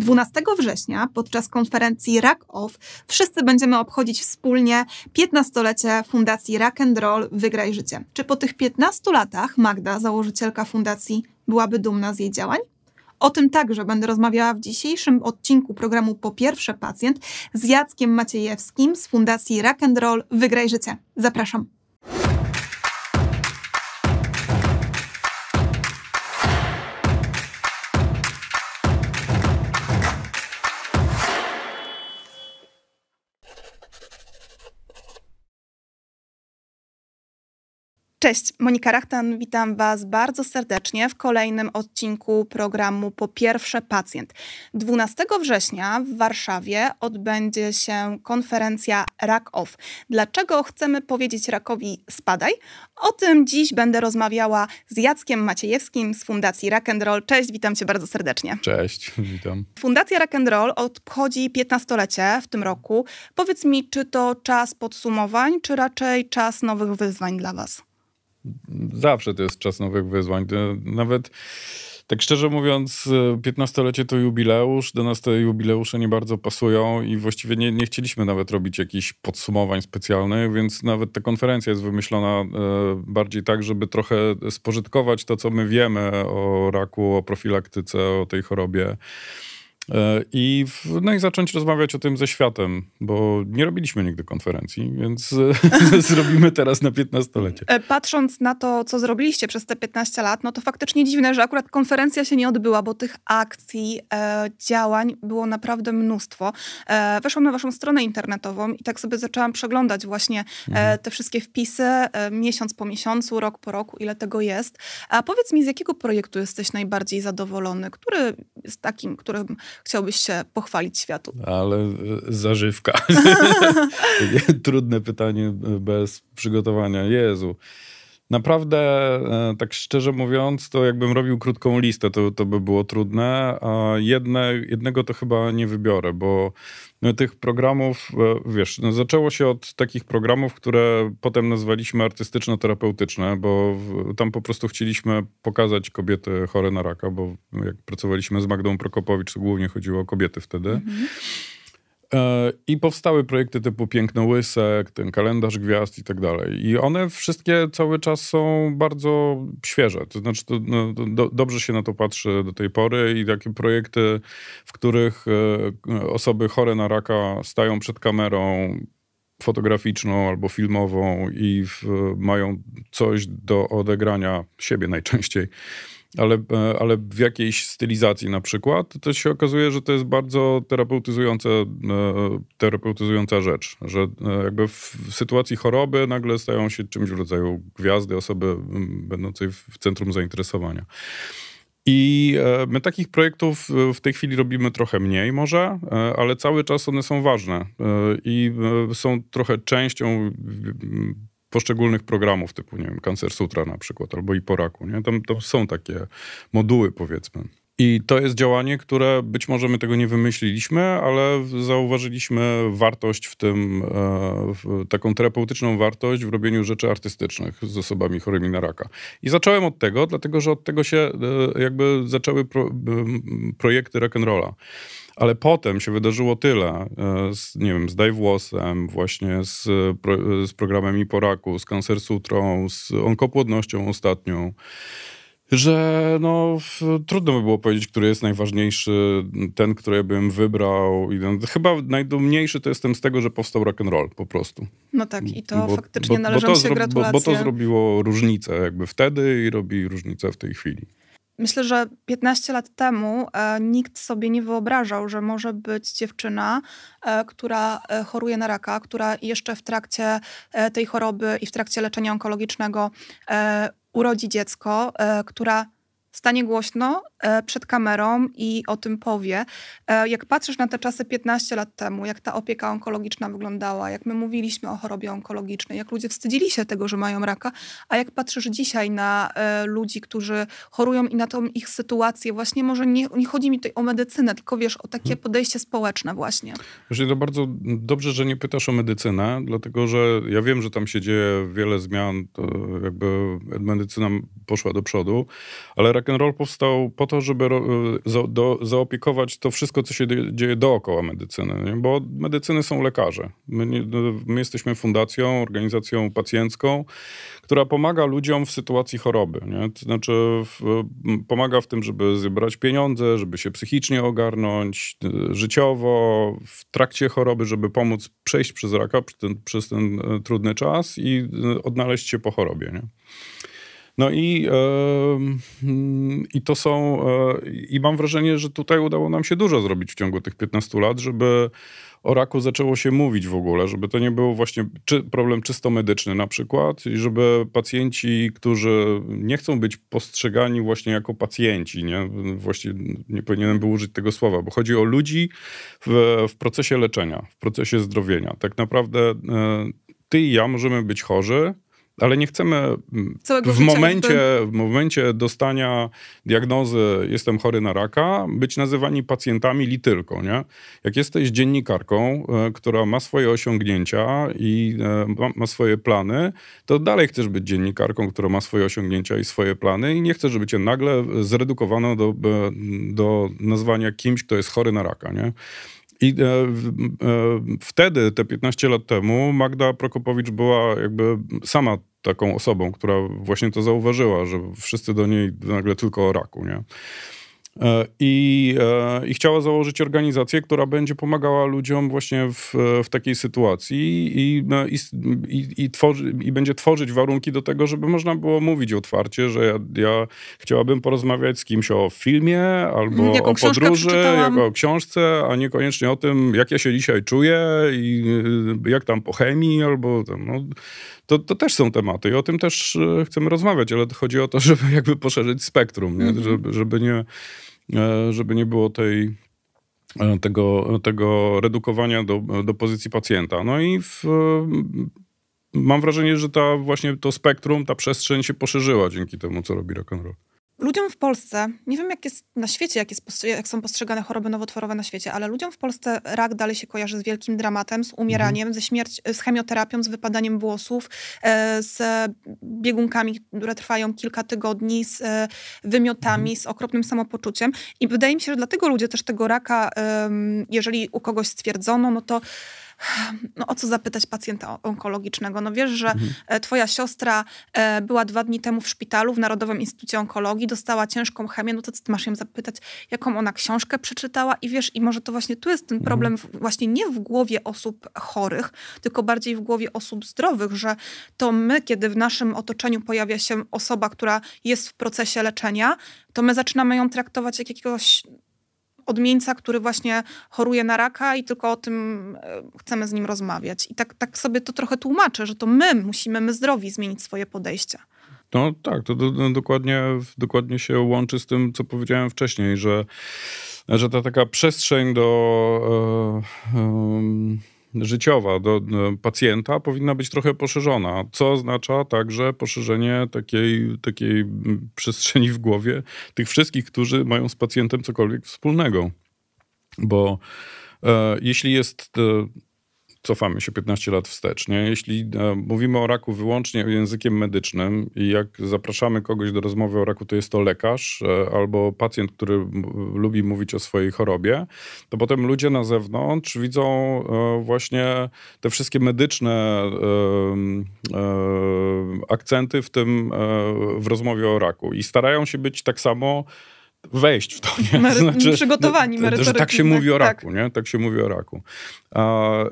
12 września podczas konferencji Rack Off wszyscy będziemy obchodzić wspólnie 15-lecie Fundacji Rack and Roll Wygraj Życie. Czy po tych 15 latach Magda, założycielka fundacji, byłaby dumna z jej działań? O tym także będę rozmawiała w dzisiejszym odcinku programu Po pierwsze pacjent z Jackiem Maciejewskim z Fundacji Rack and Roll Wygraj Życie. Zapraszam. Cześć, Monika Rachtan, witam Was bardzo serdecznie w kolejnym odcinku programu Po pierwsze pacjent. 12 września w Warszawie odbędzie się konferencja Rak Off. Dlaczego chcemy powiedzieć rakowi spadaj? O tym dziś będę rozmawiała z Jackiem Maciejewskim z Fundacji Rock and Roll. Cześć, witam Cię bardzo serdecznie. Cześć, witam. Fundacja Rock and Roll odchodzi 15-lecie w tym roku. Powiedz mi, czy to czas podsumowań, czy raczej czas nowych wyzwań dla Was? zawsze to jest czas nowych wyzwań. Nawet tak szczerze mówiąc, 15-lecie to jubileusz, do nas te jubileusze nie bardzo pasują i właściwie nie, nie chcieliśmy nawet robić jakichś podsumowań specjalnych, więc nawet ta konferencja jest wymyślona e, bardziej tak, żeby trochę spożytkować to, co my wiemy o raku, o profilaktyce, o tej chorobie E, I, w, no i zacząć rozmawiać o tym ze światem, bo nie robiliśmy nigdy konferencji, więc e, zrobimy teraz na 15-lecie. E, patrząc na to, co zrobiliście przez te 15 lat, no to faktycznie dziwne, że akurat konferencja się nie odbyła, bo tych akcji, e, działań było naprawdę mnóstwo. E, weszłam na waszą stronę internetową i tak sobie zaczęłam przeglądać właśnie e, mhm. te wszystkie wpisy, e, miesiąc po miesiącu, rok po roku, ile tego jest. A powiedz mi, z jakiego projektu jesteś najbardziej zadowolony? Który jest takim, którym chciałbyś się pochwalić światu? Ale e, zażywka. Trudne pytanie e, bez przygotowania. Jezu. Naprawdę, e, tak szczerze mówiąc, to jakbym robił krótką listę, to, to by było trudne, a jedne, jednego to chyba nie wybiorę, bo no, tych programów, e, wiesz, no zaczęło się od takich programów, które potem nazwaliśmy artystyczno-terapeutyczne, bo w, tam po prostu chcieliśmy pokazać kobiety chore na raka, bo jak pracowaliśmy z Magdą Prokopowicz, to głównie chodziło o kobiety wtedy. Mhm. E, I powstały projekty typu Piękno Łysek, ten kalendarz gwiazd i tak dalej. I one wszystkie cały czas są bardzo świeże. To znaczy, to, no, do, dobrze się na to patrzy do tej pory i takie projekty, w których e, osoby chore na raka stają przed kamerą fotograficzną albo filmową i w, mają coś do odegrania siebie najczęściej ale, e, ale w jakiejś stylizacji na przykład, to się okazuje, że to jest bardzo terapeutyzująca, e, terapeutyzująca rzecz, że e, jakby w, sytuacji choroby nagle stają się czymś w rodzaju gwiazdy, osoby będącej w centrum zainteresowania. I my takich projektów w tej chwili robimy trochę mniej może, ale cały czas one są ważne i są trochę częścią poszczególnych programów, typu, nie wiem, Cancer Sutra na przykład, albo i Poraku, nie? Tam, to są takie moduły, powiedzmy. I to jest działanie, które być może my tego nie wymyśliliśmy, ale zauważyliśmy wartość w tym, e, w taką terapeutyczną wartość w robieniu rzeczy artystycznych z osobami chorymi na raka. I zacząłem od tego, dlatego że od tego się e, jakby zaczęły pro, projekty rock'n'rolla. Ale potem się wydarzyło tyle, e, z, nie wiem, z włosem właśnie z, e, e, z programem z Cancer Sutrą, z onkopłodnością ostatnią, że no, trudno by było powiedzieć, który jest najważniejszy, ten, który bym wybrał. Chyba najdumniejszy to jestem z tego, że powstał rock and roll po prostu. No tak, i to bo, faktycznie bo, należą bo to się gratulacje. Bo, bo to zrobiło różnicę jakby wtedy i robi różnicę w tej chwili. Myślę, że 15 lat temu e, nikt sobie nie wyobrażał, że może być dziewczyna, e, która e, choruje na raka, która jeszcze w trakcie e, tej choroby i w trakcie leczenia onkologicznego e, urodzi dziecko, e, która stanie głośno e, przed kamerą i o tym powie. E, jak patrzysz na te czasy 15 lat temu, jak ta opieka onkologiczna wyglądała, jak my mówiliśmy o chorobie onkologicznej, jak ludzie wstydzili się tego, że mają raka, a jak patrzysz dzisiaj na e, ludzi, którzy chorują i na tą ich sytuację, właśnie może nie, nie chodzi mi tutaj o medycynę, tylko wiesz, o takie mhm. podejście społeczne właśnie. Właśnie to bardzo dobrze, że nie pytasz o medycynę, dlatego że ja wiem, że tam się dzieje wiele zmian, jakby medycyna poszła do przodu, ale rol powstał po to, żeby e, za, do, zaopiekować to wszystko, co się dzieje dookoła medycyny, nie? bo medycyny są lekarze. My, nie, no, my, jesteśmy fundacją, organizacją pacjencką, która pomaga ludziom w sytuacji choroby. Nie? To znaczy w, e, pomaga w tym, żeby zebrać pieniądze, żeby się psychicznie ogarnąć, e, życiowo, w trakcie choroby, żeby pomóc przejść przez raka, przez ten, przez ten trudny czas i odnaleźć się po chorobie. Nie? No i, i to są, e, i mam wrażenie, że tutaj udało nam się dużo zrobić w ciągu tych 15 lat, żeby o raku zaczęło się mówić w ogóle, żeby to nie był właśnie czy problem czysto medyczny na przykład i żeby pacjenci, którzy nie chcą być postrzegani właśnie jako pacjenci, nie? Właśnie nie powinienem był użyć tego słowa, bo chodzi o ludzi w, w procesie leczenia, w procesie zdrowienia. Tak naprawdę e, ty i ja możemy być chorzy, ale nie chcemy w momencie, w momencie dostania diagnozy jestem chory na raka, być nazywani pacjentami li tylko, nie? Jak jesteś dziennikarką, e, która ma swoje osiągnięcia i e, ma swoje plany, to dalej chcesz być dziennikarką, która ma swoje osiągnięcia i swoje plany i nie chcesz, żeby cię nagle zredukowano do, e, do nazwania kimś, kto jest chory na raka, nie? I e, e, wtedy, te 15 lat temu, Magda Prokopowicz była jakby sama taką osobą, która właśnie to zauważyła, że wszyscy do niej nagle tylko o raku, nie? E, I, e, I, chciała założyć organizację, która będzie pomagała ludziom właśnie w, w takiej sytuacji i, no, i, i, tworzy, i, będzie tworzyć warunki do tego, żeby można było mówić otwarcie, że ja, ja chciałabym porozmawiać z kimś o filmie albo mhm, jaką o podróży, jako o książce, a niekoniecznie o tym, jak ja się dzisiaj czuję i y, jak tam po chemii albo tam, no, to, to też są tematy i o tym też e, chcemy rozmawiać, ale chodzi o to, żeby jakby poszerzyć spektrum, nie? Mhm. Żeby, żeby, nie, e, żeby nie było tej, e, tego, tego redukowania do, do pozycji pacjenta. No i w, mam wrażenie, że ta właśnie to spektrum, ta przestrzeń się poszerzyła dzięki temu, co robi rock'n'roll. Ludziom w Polsce, nie wiem jak jest na świecie, jak, jest, jak są postrzegane choroby nowotworowe na świecie, ale ludziom w Polsce rak dalej się kojarzy z wielkim dramatem, z umieraniem, mhm. ze śmierć, z chemioterapią, z wypadaniem włosów, e, z biegunkami, które trwają kilka tygodni, z e, wymiotami, mhm. z okropnym samopoczuciem. I wydaje mi się, że dlatego ludzie też tego raka, jeżeli u kogoś stwierdzono, no to no, o co zapytać pacjenta onkologicznego? No wiesz, że mhm. E, twoja siostra e, była dwa dni temu w szpitalu w Narodowym Instytucie Onkologii, dostała ciężką chemię, no to ty masz ją zapytać, jaką ona książkę przeczytała i wiesz, i może to właśnie tu jest ten mhm. problem właśnie nie w głowie osób chorych, tylko bardziej w głowie osób zdrowych, że to my, kiedy w naszym otoczeniu pojawia się osoba, która jest w procesie leczenia, to my zaczynamy ją traktować jak jakiegoś odmieńca, który właśnie choruje na raka i tylko o tym e, chcemy z nim rozmawiać. I tak, tak sobie to trochę tłumaczę, że to my musimy, my zdrowi zmienić swoje podejście. No tak, to do, dokładnie, dokładnie się łączy z tym, co powiedziałem wcześniej, że, że ta taka przestrzeń do... Yy, yy, życiowa do, do pacjenta powinna być trochę poszerzona, co oznacza także poszerzenie takiej, takiej mm, przestrzeni w głowie tych wszystkich, którzy mają z pacjentem cokolwiek wspólnego. Bo e, jeśli jest. E, cofamy się 15 lat wstecz. Nie? Jeśli e, mówimy o raku wyłącznie językiem medycznym i jak zapraszamy kogoś do rozmowy o raku, to jest to lekarz e, albo pacjent, który lubi mówić o swojej chorobie, to potem ludzie na zewnątrz widzą e, właśnie te wszystkie medyczne akcenty w tym w rozmowie o raku i starają się być tak samo wejść w to. Nie? Mery znaczy, przygotowani merytorycznie. Tak się mówi o tak? raku, tak. nie? Tak się mówi o raku. A e,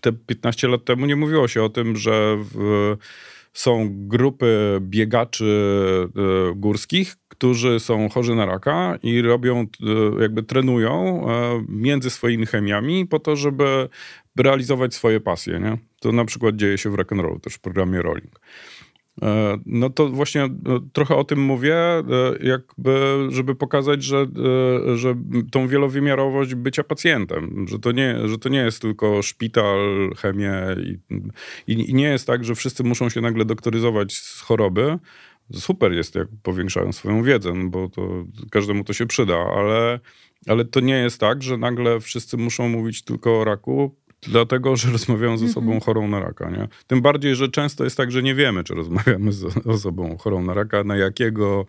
te 15 lat temu nie mówiło się o tym, że w, są grupy biegaczy e, górskich, którzy są chorzy na raka i robią, e, jakby trenują e, między swoimi chemiami po to, żeby realizować swoje pasje, nie? To na przykład dzieje się w rock'n'rollu też w programie Rolling. E, no to właśnie e, trochę o tym mówię, e, jakby, żeby pokazać, że, że tą wielowymiarowość bycia pacjentem, że to nie, że to nie jest tylko szpital, chemię i, i nie jest tak, że wszyscy muszą się nagle doktoryzować z choroby. Super jest, jak powiększają swoją wiedzę, no bo to każdemu to się przyda, ale, ale to nie jest tak, że nagle wszyscy muszą mówić tylko o raku, dlatego, że rozmawiają z osobą mm -hmm. chorą na raka. Nie? Tym bardziej, że często jest tak, że nie wiemy, czy rozmawiamy z osobą chorą na raka, na jakiego,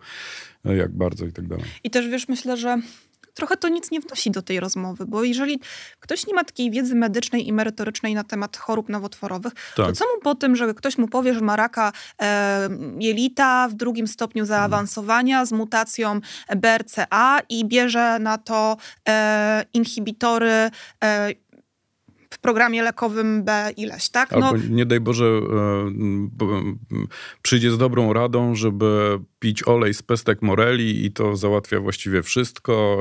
jak bardzo i tak dalej. I też wiesz, myślę, że trochę to nic nie wnosi do tej rozmowy, bo jeżeli ktoś nie ma takiej wiedzy medycznej i merytorycznej na temat chorób nowotworowych, tak. to co mu po tym, że ktoś mu powie, że ma raka e, jelita w drugim stopniu mhm. zaawansowania z mutacją BRCA i bierze na to e, inhibitory e, w programie lekowym B ileś, tak? No, Albo nie daj Boże e, przyjdzie z dobrą radą, żeby pić olej z pestek moreli i to załatwia właściwie wszystko.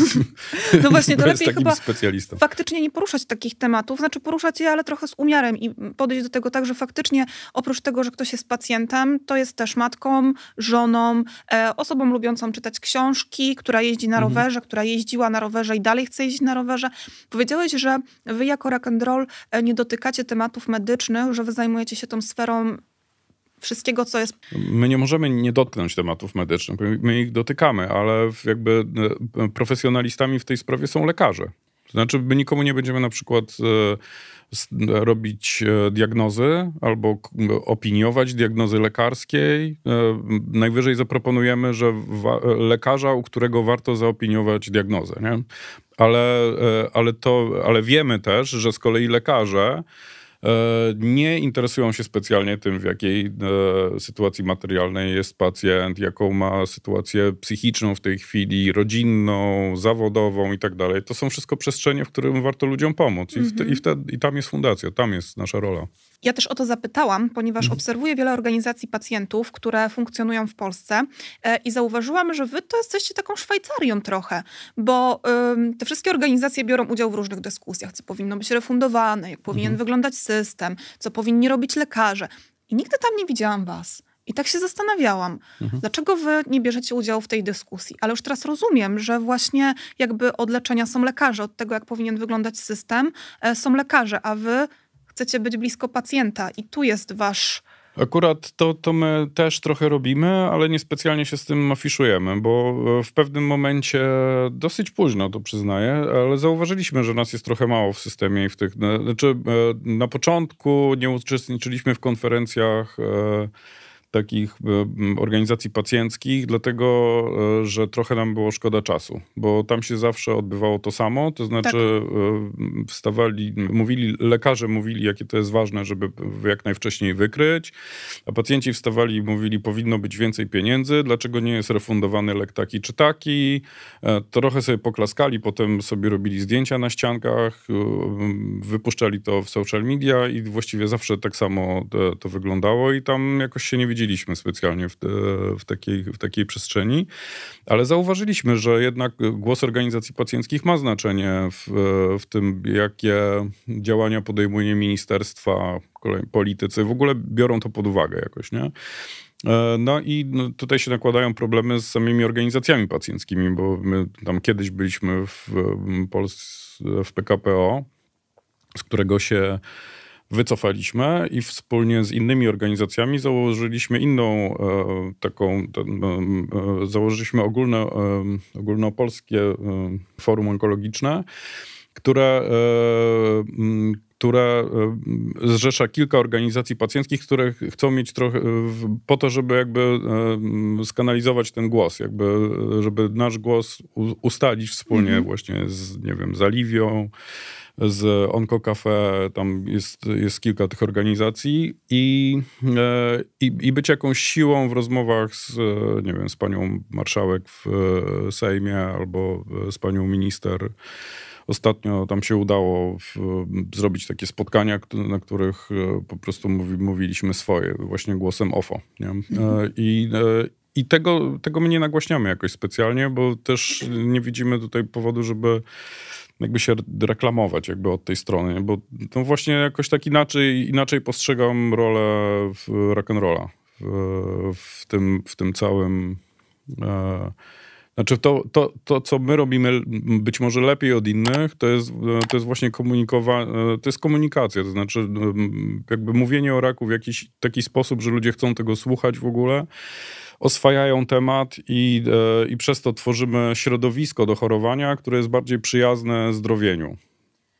no właśnie, to lepiej chyba specjalistą. faktycznie nie poruszać takich tematów, znaczy poruszać je, ale trochę z umiarem i podejść do tego tak, że faktycznie oprócz tego, że ktoś jest pacjentem, to jest też matką, żoną, e, osobą lubiącą czytać książki, która jeździ na mhm. rowerze, mhm. która jeździła na rowerze i dalej chce jeździć na rowerze. Powiedziałeś, że wy jako rock and roll e, nie dotykacie tematów medycznych, że wy zajmujecie się tą sferą wszystkiego, co jest. My nie możemy nie dotknąć tematów medycznych, my ich dotykamy, ale jakby e, e, profesjonalistami w tej sprawie są lekarze. To znaczy, my nikomu nie będziemy na przykład e, robić diagnozy albo opiniować diagnozy lekarskiej. Najwyżej zaproponujemy, że lekarza, u którego warto zaopiniować diagnozę. Nie? Ale, ale, to, ale wiemy też, że z kolei lekarze E, nie interesują się specjalnie tym, w jakiej e, sytuacji materialnej jest pacjent, jaką ma sytuację psychiczną w tej chwili, rodzinną, zawodową i tak dalej. To są wszystko przestrzenie, w którym warto ludziom pomóc. I, w te, mhm. i, w te, I tam jest fundacja, tam jest nasza rola. Ja też o to zapytałam, ponieważ mhm. obserwuję wiele organizacji pacjentów, które funkcjonują w Polsce e, i zauważyłam, że wy to jesteście taką Szwajcarią trochę, bo te wszystkie organizacje biorą udział w różnych dyskusjach, co powinno być refundowane, jak powinien mhm. wyglądać system, co powinni robić lekarze. I nigdy tam nie widziałam was. I tak się zastanawiałam, mhm. dlaczego wy nie bierzecie udziału w tej dyskusji. Ale już teraz rozumiem, że właśnie jakby od leczenia są lekarze, od tego, jak powinien wyglądać system, e, są lekarze, a wy chcecie być blisko pacjenta i tu jest wasz. Akurat to, to my też trochę robimy, ale niespecjalnie się z tym afiszujemy, bo e, w pewnym momencie, dosyć późno to przyznaję, ale zauważyliśmy, że nas jest trochę mało w systemie i w tych. Znaczy, e, na początku nie uczestniczyliśmy w konferencjach. E, takich e, organizacji pacjenckich, dlatego e, że trochę nam było szkoda czasu, bo tam się zawsze odbywało to samo, to znaczy tak. E, wstawali, mówili, lekarze mówili, jakie to jest ważne, żeby jak najwcześniej wykryć, a pacjenci wstawali i mówili, powinno być więcej pieniędzy, dlaczego nie jest refundowany lek taki czy taki, trochę sobie poklaskali, potem sobie robili zdjęcia na ściankach, wypuszczali to w social media i właściwie zawsze tak samo to, to wyglądało i tam jakoś się nie widzieli siedziliśmy specjalnie w, w, takiej, w takiej przestrzeni, ale zauważyliśmy, że jednak głos organizacji pacjenckich ma znaczenie w, w tym, jakie działania podejmuje ministerstwa, politycy, w ogóle biorą to pod uwagę jakoś, nie? E, no i no, tutaj się nakładają problemy z samymi organizacjami pacjenckimi, bo my tam kiedyś byliśmy w Polsce, w PKPO, z którego się wycofaliśmy i wspólnie z innymi organizacjami założyliśmy inną e, taką, ten, e, e założyliśmy ogólne, e, ogólnopolskie e, forum onkologiczne, które e, która e, zrzesza kilka organizacji pacjenckich, które chcą mieć trochę e, po to, żeby jakby e, skanalizować ten głos, jakby żeby nasz głos ustalić wspólnie mhm. właśnie z, nie wiem, z Alivią, z Onko Cafe, tam jest, jest kilka tych organizacji i, i, i, być jakąś siłą w rozmowach z, nie wiem, z panią marszałek w Sejmie albo z panią minister Ostatnio tam się udało w, zrobić takie spotkania, na których e, po prostu mówi, mówiliśmy swoje, właśnie głosem OFO. Nie? E, mhm. I, e, i tego, tego my nie nagłaśniamy jakoś specjalnie, bo też nie widzimy tutaj powodu, żeby jakby się reklamować jakby od tej strony, bo to no właśnie jakoś tak inaczej, inaczej postrzegam rolę rock'n'rolla w, w, tym, w tym całym... E, znaczy to, to, to, co my robimy być może lepiej od innych, to jest, e, to jest właśnie komunikowa e, to jest komunikacja, to znaczy jakby mówienie o raku w jakiś taki sposób, że ludzie chcą tego słuchać w ogóle, oswajają temat i, e, i przez to tworzymy środowisko do chorowania, które jest bardziej przyjazne zdrowieniu.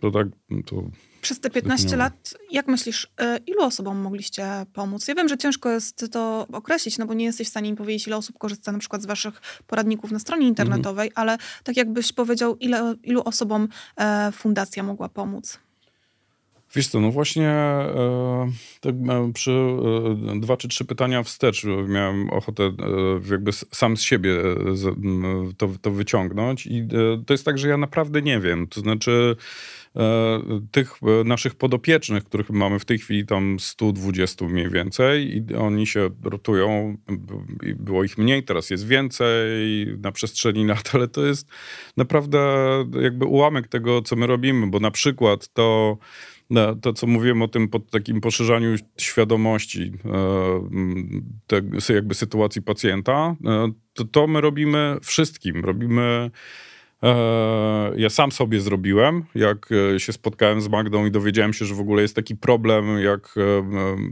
To tak, to przez te 15 lat, jak myślisz, e, ilu osobom mogliście pomóc? Ja wiem, że ciężko jest to określić, no bo nie jesteś w stanie im powiedzieć, ile osób korzysta na przykład z waszych poradników na stronie mhm. internetowej, mhm. ale tak jakbyś powiedział, ile, ilu osobom e, fundacja mogła pomóc? Wiesz co, no właśnie e, tak, przy e, dwa czy trzy pytania wstecz miałem ochotę e, jakby sam z siebie e, to, to wyciągnąć i to jest tak, że ja naprawdę nie wiem. To znaczy E, tych e, naszych podopiecznych, których mamy w tej chwili tam 120 mniej więcej i oni się rotują, było ich mniej, teraz jest więcej na przestrzeni lat, ale to jest naprawdę jakby ułamek tego, co my robimy, bo na przykład to e, to, co mówiłem o tym pod takim poszerzaniu świadomości te, jakby sytuacji pacjenta, to to my robimy wszystkim. Robimy ja sam sobie zrobiłem, jak e, się spotkałem z Magdą i dowiedziałem się, że w ogóle jest taki problem, jak, e,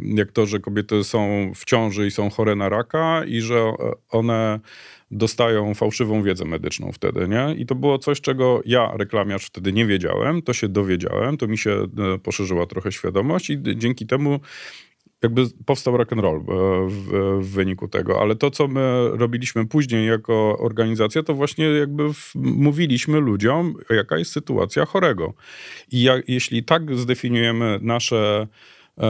jak to, że kobiety są w ciąży i są chore na raka i że e, one dostają fałszywą wiedzę medyczną wtedy, nie? I to było coś, czego ja, reklamiarz, wtedy nie wiedziałem, to się dowiedziałem, to mi się poszerzyła trochę świadomość i dzięki temu jakby powstał rock and roll e, w, w, wyniku tego, ale to, co my robiliśmy później jako organizacja, to właśnie jakby w, mówiliśmy ludziom, jaka jest sytuacja chorego. I jeśli tak zdefiniujemy nasze e,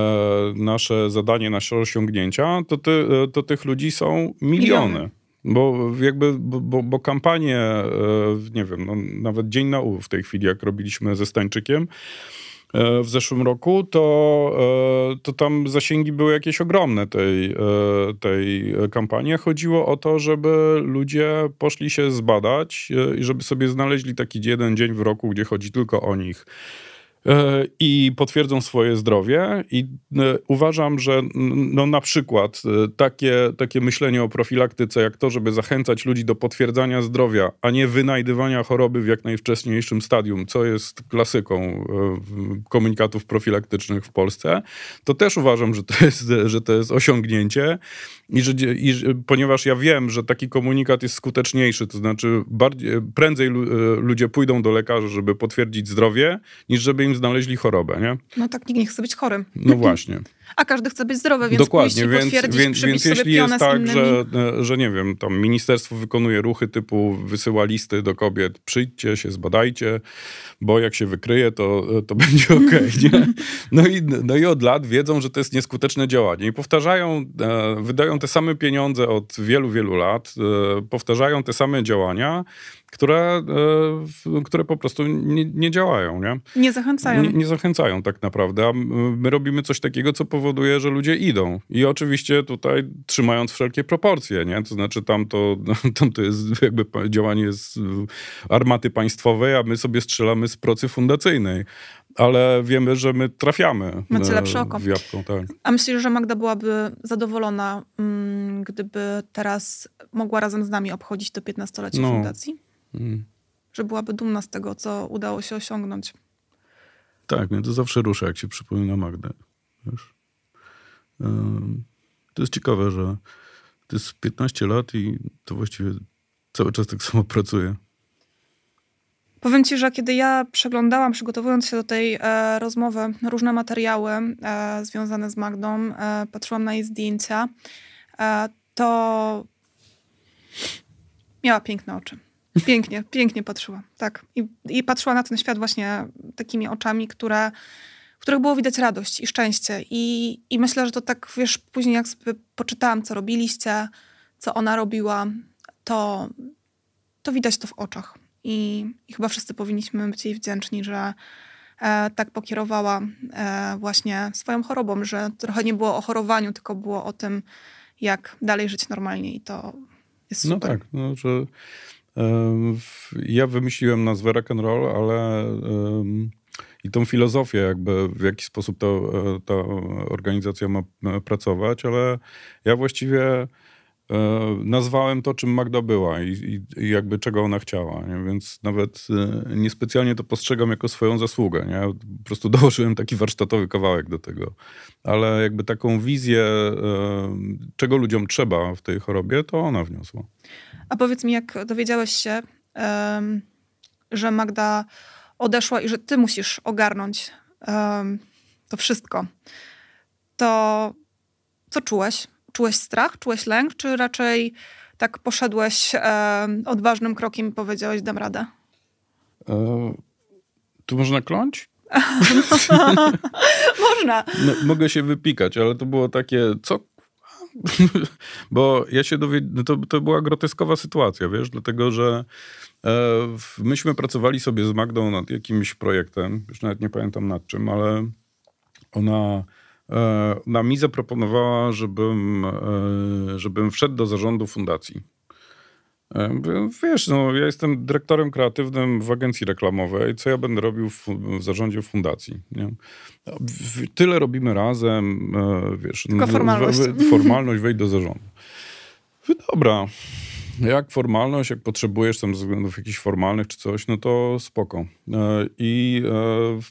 nasze zadanie, nasze osiągnięcia, to, ty, e, to tych ludzi są miliony. miliony. Bo jakby, bo, bo kampanie, e, nie wiem, no, nawet Dzień na U w tej chwili, jak robiliśmy ze Stańczykiem, E, w zeszłym roku, to, e, to tam zasięgi były jakieś ogromne tej, e, tej kampanii. Chodziło o to, żeby ludzie poszli się zbadać i żeby sobie znaleźli taki jeden dzień w roku, gdzie chodzi tylko o nich. E, i potwierdzą swoje zdrowie. I e, uważam, że no na przykład e, takie, takie myślenie o profilaktyce, jak to, żeby zachęcać ludzi do potwierdzania zdrowia, a nie wynajdywania choroby w jak najwcześniejszym stadium, co jest klasyką komunikatów profilaktycznych w Polsce, to też uważam, że to jest, że to jest osiągnięcie. I, że, i, ponieważ ja wiem, że taki komunikat jest skuteczniejszy, to znaczy bardziej, prędzej ludzie pójdą do lekarza, żeby potwierdzić zdrowie, niż żeby im im znaleźli chorobę, nie? No tak, nikt nie chce być chorym. No właśnie. A każdy chce być zdrowy, więc Dokładnie, więc, więc, więc jeśli jest tak, że, e, że nie wiem, tam ministerstwo wykonuje ruchy typu wysyła listy do kobiet, przyjdźcie się, zbadajcie, bo jak się wykryje, to, e, to będzie okej. Okay, no, i, no i od lat wiedzą, że to jest nieskuteczne działanie i powtarzają, e, wydają te same pieniądze od wielu, wielu lat, powtarzają te same działania, które, e, które po prostu nie, nie działają. Nie, nie zachęcają. Nie, nie, zachęcają tak naprawdę. A my robimy coś takiego, co powoduje, że ludzie idą. I oczywiście tutaj trzymając wszelkie proporcje, nie? to znaczy tam to, tam to jest jakby działanie z armaty państwowej, a my sobie strzelamy z procy fundacyjnej ale wiemy, że my trafiamy. Macie e, lepsze oko. Jabłką, tak. A myślisz, że Magda byłaby zadowolona, mm, gdyby teraz mogła razem z nami obchodzić to 15-lecie no. fundacji? Mm. Że byłaby dumna z tego, co udało się osiągnąć. Tak, mnie to zawsze rusza, jak się przypomina Magdę. Wiesz? to jest ciekawe, że to jest 15 lat i to właściwie cały czas tak samo pracuje. Powiem ci, że kiedy ja przeglądałam, przygotowując się do tej e, rozmowy, różne materiały e, związane z Magdą, e, patrzyłam na jej zdjęcia, e, to miała piękne oczy. Pięknie, pięknie patrzyła, tak. I, I, patrzyła na ten świat właśnie takimi oczami, które, w których było widać radość i szczęście. I, I myślę, że to tak, wiesz, później jak sobie poczytałam, co robiliście, co ona robiła, to, to widać to w oczach. I, I chyba wszyscy powinniśmy być jej wdzięczni, że e, tak pokierowała e, właśnie swoją chorobą, że trochę nie było o chorowaniu, tylko było o tym, jak dalej żyć normalnie. I to jest no super. No tak, no, że ja wymyśliłem nazwę rock and roll, ale i tą filozofię, jakby w jaki sposób e, ta organizacja ma e, pracować, ale ja właściwie e, nazwałem to, czym Magda była i, i jakby czego ona chciała, nie? więc nawet niespecjalnie to postrzegam jako swoją zasługę. Nie? Po prostu dołożyłem taki warsztatowy kawałek do tego, ale jakby taką wizję, czego ludziom trzeba w tej chorobie, to ona wniosła. A powiedz mi, jak dowiedziałeś się, um, że Magda odeszła i że ty musisz ogarnąć um, to wszystko, to co czułeś? Czułeś strach, czułeś lęk, czy raczej tak poszedłeś um, odważnym krokiem i powiedziałeś, dam radę? E, tu można kląć? Można. mogę się wypikać, ale to było takie, co bo ja się dowiedziałem, no to, to była groteskowa sytuacja, wiesz, dlatego że e, myśmy pracowali sobie z Magdą nad jakimś projektem, już nawet nie pamiętam nad czym, ale ona, e, ona mi zaproponowała, żebym, e, żebym wszedł do zarządu fundacji. E, wiesz, no, ja jestem dyrektorem kreatywnym w agencji reklamowej. Co ja będę robił w, w zarządzie fundacji? Nie? No, tyle robimy razem, e, wiesz. Tylko formalność. We, formalność, wejdź do zarządu. No dobra, jak formalność, jak potrzebujesz tam ze względów jakichś formalnych czy coś, no to spoko. E, I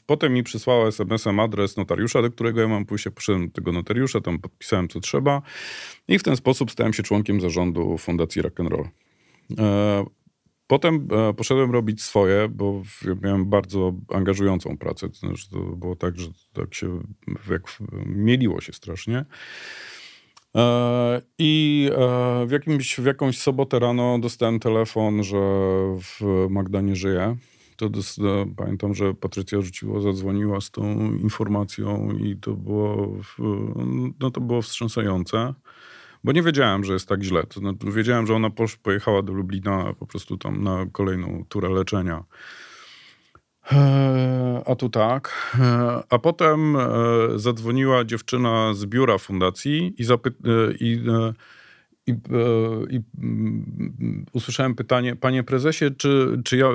potem mi przysłała SMS-em adres notariusza, do którego ja mam pójść, ja poszedłem do tego notariusza, tam podpisałem co trzeba i w ten sposób stałem się członkiem zarządu Fundacji Rock'n'Roll. E, potem e, poszedłem robić swoje, bo miałem bardzo angażującą pracę. To, znaczy, to było tak, że tak się jak mieliło się strasznie. E, I w, jakimś, w jakąś sobotę rano dostałem telefon, że w Magdanie żyje. To pamiętam, że Patrycja rzuciła, zadzwoniła z tą informacją i to było, no to było wstrząsające bo nie wiedziałem, że jest tak źle. To znaczy, wiedziałem, że ona posz, pojechała do Lublina po prostu tam na kolejną turę leczenia. Eee, a tu tak. Eee, a potem eee, zadzwoniła dziewczyna z biura fundacji i, zapy- e, i, e, i, e, i mm, usłyszałem pytanie, panie prezesie, czy, czy, ja,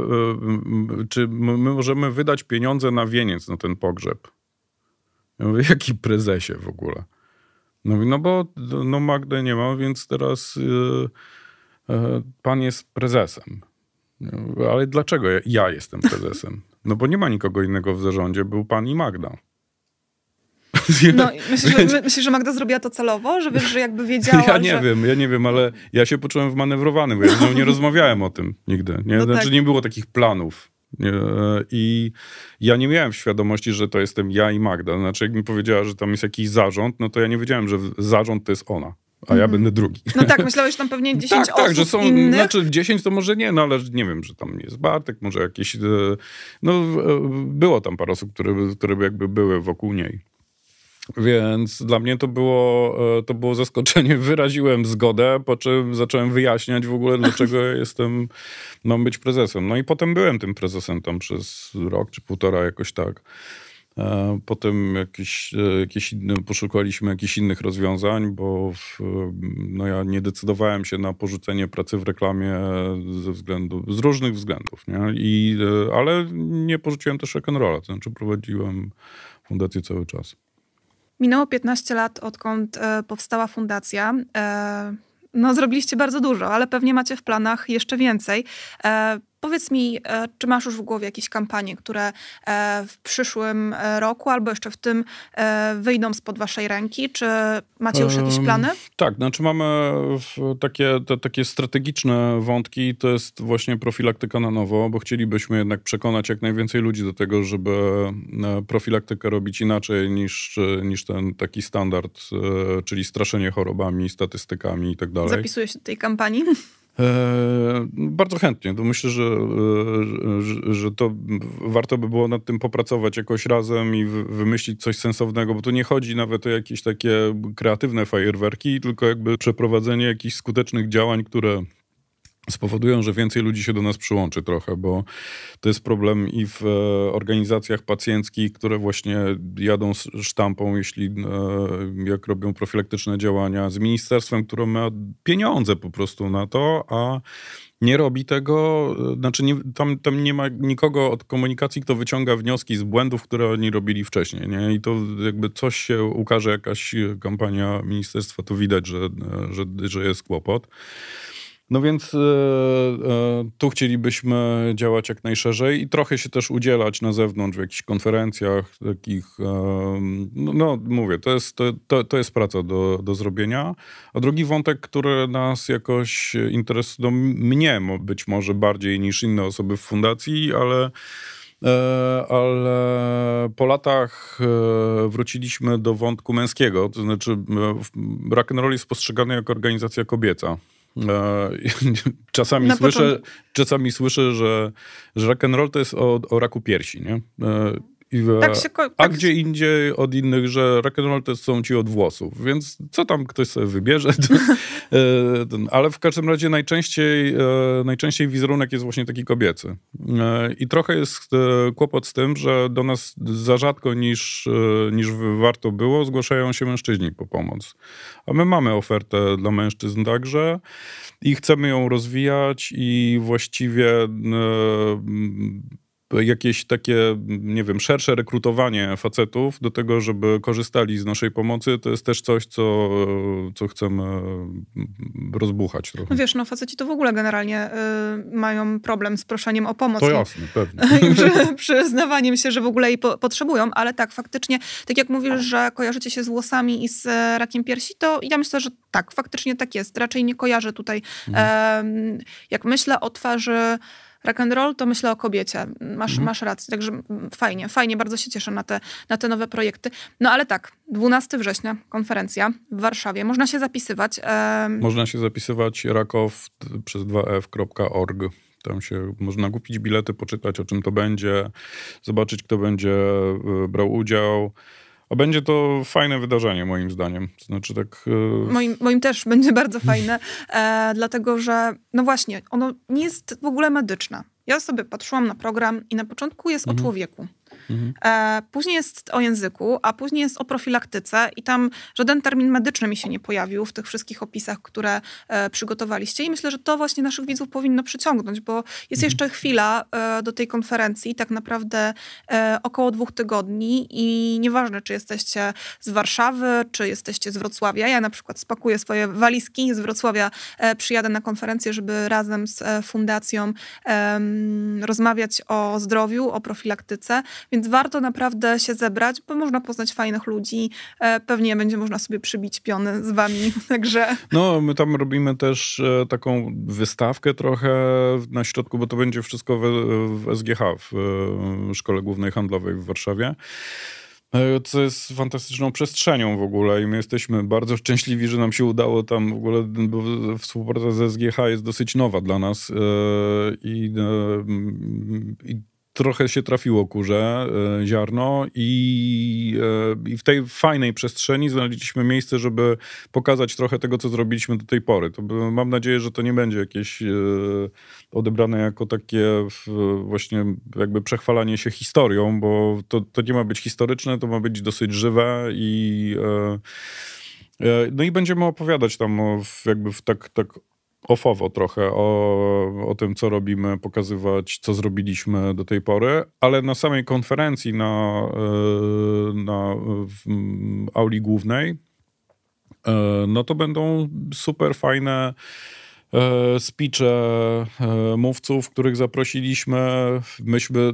czy my możemy wydać pieniądze na wieniec na ten pogrzeb? Ja mówię, jaki prezesie w ogóle? No, no bo no Magdy nie ma, więc teraz yy, yy, pan jest prezesem. Ale dlaczego ja, ja jestem prezesem? No bo nie ma nikogo innego w zarządzie, był pan i Magda. No, myślisz, że, że Magda zrobiła to celowo, żeby że jakby wiedziała, Ja nie że... wiem, ja nie wiem, ale ja się poczułem wmanewrowany, bo ja nie rozmawiałem o tym nigdy. Nie? No znaczy tak. nie było takich planów. E, I ja nie miałem świadomości, że to jestem ja i Magda. Znaczy, jak mi powiedziała, że tam jest jakiś zarząd, no to ja nie wiedziałem, że zarząd to jest ona a ja mhm. będę drugi. No tak, myślałeś, że tam pewnie 10 tak, osób Tak, że są, innych. znaczy 10 to może nie, no ale nie wiem, że tam jest Bartek, może jakieś, e, no e, było tam parę osób, które, które jakby były wokół niej. Więc dla mnie to było, e, to było zaskoczenie. Wyraziłem zgodę, po czym zacząłem wyjaśniać w ogóle, dlaczego jestem, mam być prezesem. No i potem byłem tym prezesem tam przez rok czy półtora, jakoś tak. E, potem jakieś, e, jakieś inne, poszukaliśmy jakichś innych rozwiązań, bo w, no ja nie decydowałem się na porzucenie pracy w reklamie ze względu, z różnych względów. Nie? I, ale nie porzuciłem też rock'n'rolla, to znaczy prowadziłem fundację cały czas. Minęło 15 lat, odkąd e, powstała fundacja. E, no, zrobiliście bardzo dużo, ale pewnie macie w planach jeszcze więcej. E, Powiedz mi, e, czy masz już w głowie jakieś kampanie, które e, w przyszłym e, roku albo jeszcze w tym wyjdą spod waszej ręki? Czy macie już jakieś plany? Tak, znaczy mamy takie, te, takie strategiczne wątki, to jest właśnie profilaktyka na nowo, bo chcielibyśmy jednak przekonać jak najwięcej ludzi do tego, żeby profilaktykę robić inaczej niż, niż ten taki standard, czyli straszenie chorobami, statystykami i tak dalej. Zapisujesz się do tej kampanii? E, bardzo chętnie. To myślę, e, że, że, że, to warto by było nad tym popracować jakoś razem i wymyślić coś sensownego, bo tu nie chodzi nawet o jakieś takie kreatywne fajerwerki, tylko jakby przeprowadzenie jakichś skutecznych działań, które spowodują, że więcej ludzi się do nas przyłączy trochę, bo to jest problem i w e, organizacjach pacjenckich, które właśnie jadą z sztampą, jeśli e, jak robią profilaktyczne działania z ministerstwem, które ma pieniądze po prostu na to, a nie robi tego, e, znaczy nie, tam, tam nie ma nikogo od komunikacji, kto wyciąga wnioski z błędów, które oni robili wcześniej. Nie? I to jakby coś się ukaże, jakaś kampania ministerstwa, to widać, że, że, że jest kłopot. No więc e, e, tu chcielibyśmy działać jak najszerzej i trochę się też udzielać na zewnątrz w jakichś konferencjach, takich. E, no, no mówię, to jest, to, to, jest praca do, do zrobienia. A drugi wątek, który nas jakoś interesuje, no, mnie być może bardziej niż inne osoby w fundacji, ale e, ale po latach e, wróciliśmy do wątku męskiego, to znaczy e, rock'n'roll jest postrzegany jako organizacja kobieca. E, czasami słyszę, czasami słyszę, że, że rock and roll to jest o, o raku piersi, nie? E, tak się, tak a gdzie indziej od innych, że rock'n'roll to są ci od włosów, więc co tam ktoś sobie wybierze. To, e, ale w każdym razie najczęściej, e, najczęściej wizerunek jest właśnie taki kobiecy. E, I trochę jest kłopot z tym, że do nas za rzadko niż, niż warto było zgłaszają się mężczyźni po pomoc. A my mamy ofertę dla mężczyzn także i chcemy ją rozwijać i właściwie jakieś takie, nie wiem, szersze rekrutowanie facetów do tego, żeby korzystali z naszej pomocy, to jest też coś, co, co chcemy mm, rozbuchać trochę. No wiesz, no faceci to w ogóle generalnie y, mają problem z proszeniem o pomoc. To jasne, pewnie. przy, przyznawaniem się, że w ogóle jej po, potrzebują, ale tak, faktycznie, tak jak mówisz, że kojarzycie się z włosami i z e, rakiem piersi, to ja myślę, że tak, faktycznie tak jest. Raczej nie kojarzę tutaj, mhm. y, jak myślę o twarzy rock and roll, to myślę o kobiecie. Masz, mhm. masz rację. Także mm, fajnie, fajnie, bardzo się cieszę na te, na te nowe projekty. No ale tak, 12 września konferencja w Warszawie. Można się zapisywać. Ehm... Można się zapisywać rakow przez 2f.org. Tam się można kupić bilety, poczytać o czym to będzie, zobaczyć kto będzie e, brał udział. A będzie to fajne wydarzenie, moim zdaniem. Znaczy tak... Yy... Moim, moim też będzie bardzo fajne, e, dlatego że, no właśnie, ono nie jest w ogóle medyczne. Ja sobie patrzyłam na program i na początku jest mhm. o człowieku. Mhm. E, później jest o języku, a później jest o profilaktyce i tam żaden termin medyczny mi się nie pojawił w tych wszystkich opisach, które e, przygotowaliście i myślę, że to właśnie naszych widzów powinno przyciągnąć, bo jest mhm. jeszcze chwila e, do tej konferencji, tak naprawdę około dwóch tygodni i nieważne, czy jesteście z Warszawy, czy jesteście z Wrocławia, ja na przykład spakuję swoje walizki z Wrocławia, przyjadę na konferencję, żeby razem z fundacją rozmawiać o zdrowiu, o profilaktyce, więc warto naprawdę się zebrać, bo można poznać fajnych ludzi. E, pewnie będzie można sobie przybić piony z wami, także... No, my tam robimy też e, taką wystawkę trochę na środku, bo to będzie wszystko w, w SGH, w e, Szkole Głównej Handlowej w Warszawie co jest fantastyczną przestrzenią w ogóle i my jesteśmy bardzo szczęśliwi, że nam się udało tam w ogóle, bo współpraca z SGH jest dosyć nowa dla nas i, i trochę się trafiło kurze, e, ziarno i, e, i w tej fajnej przestrzeni znaleźliśmy miejsce, żeby pokazać trochę tego, co zrobiliśmy do tej pory. To, mam nadzieję, że to nie będzie jakieś e, odebrane jako takie właśnie jakby przechwalanie się historią, bo to, to nie ma być historyczne, to ma być dosyć żywe i... No i będziemy opowiadać tam jakby w tak, tak ofowo trochę o, o tym, co robimy, pokazywać, co zrobiliśmy do tej pory, ale na samej konferencji na, e, na auli głównej, e, no to będą super fajne e, speeche mówców, których zaprosiliśmy. Myśmy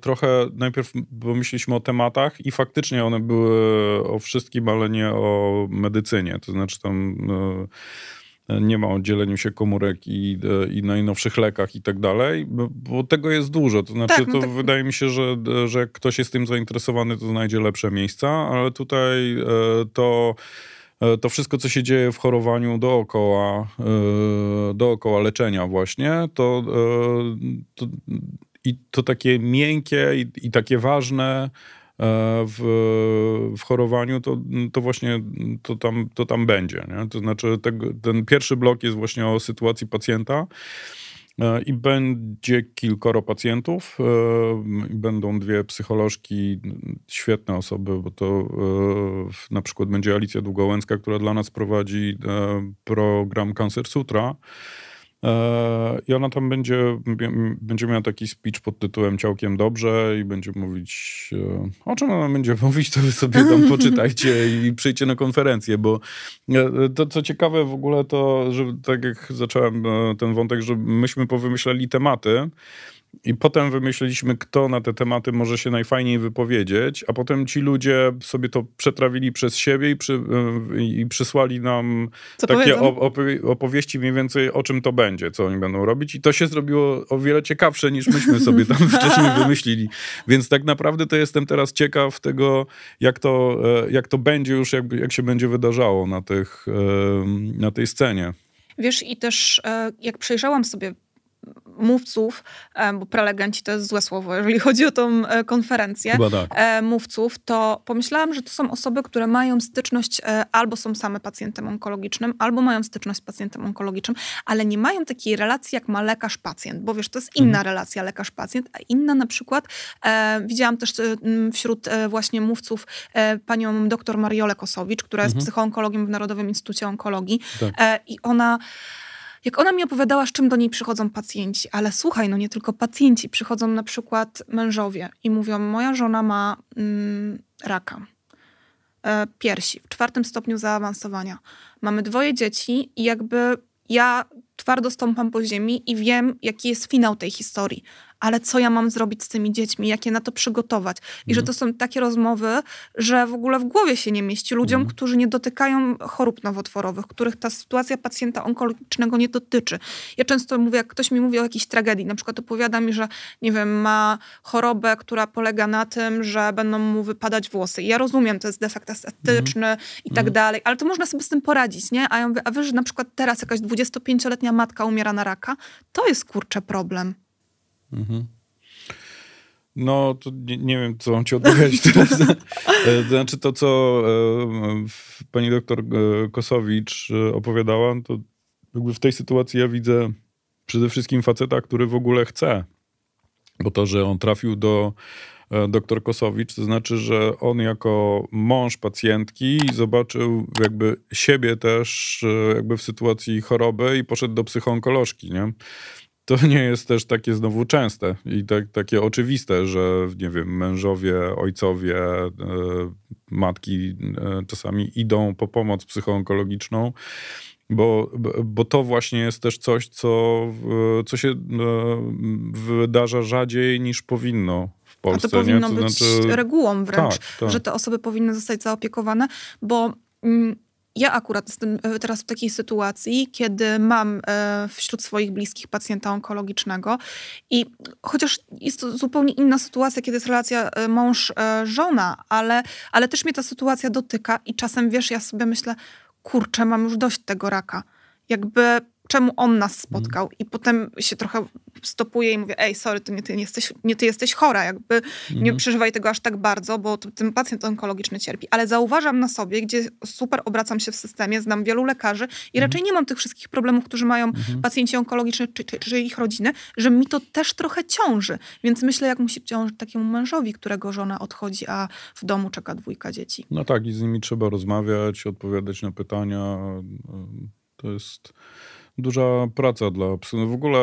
trochę najpierw pomyśleliśmy o tematach i faktycznie one były o wszystkim, ale nie o medycynie. To znaczy tam nie ma o dzieleniu się komórek i, i najnowszych lekach i tak dalej, bo tego jest dużo. To znaczy, tak, no to tak. wydaje mi się, że, że jak ktoś jest tym zainteresowany, to znajdzie lepsze miejsca, ale tutaj e, to e, to wszystko, co się dzieje w chorowaniu dookoła, e, dookoła leczenia właśnie, to, to i to takie miękkie i, i takie ważne, E, w, w chorowaniu, to, to właśnie to tam, to tam będzie. Nie? To znaczy te, ten pierwszy blok jest właśnie o sytuacji pacjenta, e, i będzie kilkoro pacjentów. E, będą dwie psycholożki, świetne osoby, bo to na przykład będzie Alicja Długołęcka, która dla nas prowadzi program Cancer Sutra. E, I ona tam będzie, będzie miała taki speech pod tytułem Ciałkiem dobrze i będzie mówić, e, o czym ona będzie mówić, to wy sobie tam poczytajcie i przyjdźcie na konferencję, bo e, to co ciekawe w ogóle to, że tak jak zacząłem ten wątek, że myśmy powymyślali tematy, i potem wymyśliliśmy, kto na te tematy może się najfajniej wypowiedzieć, a potem ci ludzie sobie to przetrawili przez siebie i, przy, y, i przysłali nam co takie opowieści mniej więcej o czym to będzie, co oni będą robić. I to się zrobiło o wiele ciekawsze niż myśmy sobie tam wcześniej wymyślili. Więc tak naprawdę to jestem teraz ciekaw tego, jak to, e, jak to będzie już, jak, jak się będzie wydarzało na, tych, e, na tej scenie. Wiesz, i też e, jak przejrzałam sobie mówców, e, bo prelegenci to jest złe słowo, jeżeli chodzi o tą e, konferencję, tak. E, mówców, to pomyślałam, że to są osoby, które mają styczność albo są same pacjentem onkologicznym, albo mają styczność z pacjentem onkologicznym, ale nie mają takiej relacji, jak ma lekarz-pacjent, bo wiesz, to jest inna mhm. relacja lekarz-pacjent, a inna na przykład, widziałam też wśród właśnie mówców panią doktor Mariolę Kosowicz, która jest mhm. psychoonkologiem w Narodowym Instytucie Onkologii tak. i ona jak ona mi opowiadała, z czym do niej przychodzą pacjenci, ale słuchaj, no nie tylko pacjenci, przychodzą na przykład mężowie i mówią, moja żona ma mm, raka e, piersi w czwartym stopniu zaawansowania. Mamy dwoje dzieci i jakby ja twardo stąpam po ziemi i wiem, jaki jest finał tej historii ale co ja mam zrobić z tymi dziećmi, jak je na to przygotować. I że mhm. to są takie rozmowy, że w ogóle w głowie się nie mieści ludziom, mhm. którzy nie dotykają chorób nowotworowych, których ta sytuacja pacjenta onkologicznego nie dotyczy. Ja często mówię, jak ktoś mi mówi o jakiejś tragedii, na przykład opowiada mi, że nie wiem, ma chorobę, która polega na tym, że będą mu wypadać włosy. I ja rozumiem, to jest defekt estetyczny mhm. i tak dalej, ale to można sobie z tym poradzić, nie? A ja mówię, a wiesz, że na przykład teraz jakaś 25-letnia matka umiera na raka? To jest kurczę problem. Mhm. No, to nie, nie, wiem, co mam ci odpowiedzieć teraz. E, to znaczy, to co e, pani doktor e, Kosowicz opowiadała, to w tej sytuacji ja widzę przede wszystkim faceta, który w ogóle chce. Bo to, że on trafił do doktor Kosowicz, to znaczy, że on jako mąż pacjentki zobaczył jakby siebie też jakby w sytuacji choroby i poszedł do psychoonkolożki, nie? to nie jest też takie znowu częste i tak, takie oczywiste, że nie wiem, mężowie, ojcowie, e, matki e, czasami idą po pomoc psychoonkologiczną bo, bo to właśnie jest też coś, co, co się e, wydarza rzadziej niż powinno. w Polsce. A to powinno To być znaczy... regułą wręcz, tak, tak. że te osoby powinny zostać zaopiekowane, bo mm, ja akurat jestem e, teraz w takiej sytuacji, kiedy mam e, wśród swoich bliskich pacjenta onkologicznego i chociaż jest to zupełnie inna sytuacja, kiedy jest relacja e, mąż-żona, ale, ale też mnie ta sytuacja dotyka i czasem, wiesz, ja sobie myślę, kurczę, mam już dość tego raka. Jakby czemu on nas mhm. spotkał. Mm. I potem się trochę stopuje i mówię, ej, sorry, to nie ty, nie jesteś, nie ty jesteś chora, jakby mm. nie mhm. przeżywaj tego aż tak bardzo, bo to, ten pacjent onkologiczny cierpi. Ale zauważam na sobie, gdzie super obracam się w systemie, znam wielu lekarzy i mm. raczej nie mam tych wszystkich problemów, którzy mają mhm. pacjenci onkologiczni czy, czy, czy, ich rodziny, że mi to też trochę ciąży. Więc myślę, jak musi ciążyć takiemu mężowi, którego żona odchodzi, a w domu czeka dwójka dzieci. No tak, i z nimi trzeba rozmawiać, odpowiadać na pytania. To jest duża praca dla psów. No w ogóle